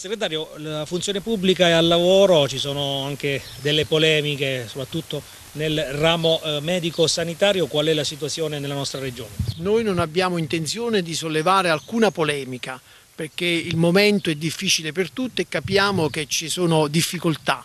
Segretario, la funzione pubblica è al lavoro, ci sono anche delle polemiche, soprattutto nel ramo eh, medico-sanitario, qual è la situazione nella nostra regione? Noi non abbiamo intenzione di sollevare alcuna polemica perché il momento è difficile per tutti e capiamo che ci sono difficoltà.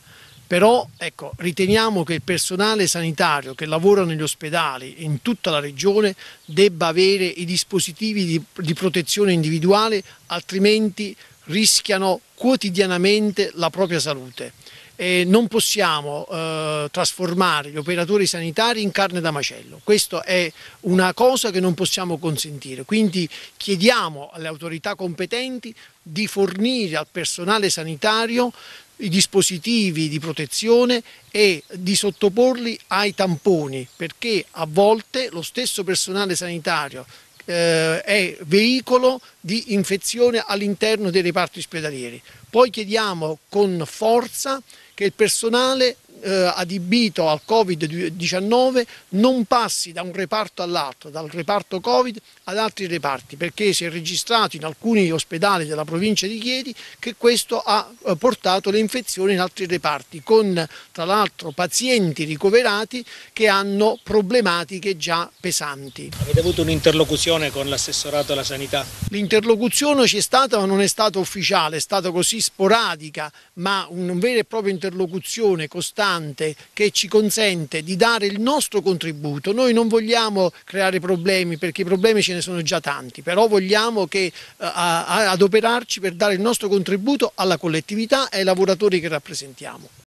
Però ecco, riteniamo che il personale sanitario che lavora negli ospedali in tutta la regione debba avere i dispositivi di, di protezione individuale, altrimenti rischiano quotidianamente la propria salute e non possiamo eh, trasformare gli operatori sanitari in carne da macello. Questa è una cosa che non possiamo consentire, quindi chiediamo alle autorità competenti di fornire al personale sanitario i dispositivi di protezione e di sottoporli ai tamponi perché a volte lo stesso personale sanitario eh, è veicolo di infezione all'interno dei reparti ospedalieri. Poi chiediamo con forza che il personale eh, adibito al Covid-19 non passi da un reparto all'altro, dal reparto Covid ad altri reparti, perché si è registrato in alcuni ospedali della provincia di Chieti che questo ha eh, portato le infezioni in altri reparti, con tra l'altro pazienti ricoverati che hanno problematiche già pesanti. Avete avuto un'interlocuzione con l'assessorato alla sanità? L'interlocuzione c'è stata ma non è stata ufficiale, è stata così sporadica, ma una vera e propria interlocuzione costante importante che ci consente di dare il nostro contributo. Noi non vogliamo creare problemi perché i problemi ce ne sono già tanti, però vogliamo che, eh, adoperarci per dare il nostro contributo alla collettività e ai lavoratori che rappresentiamo.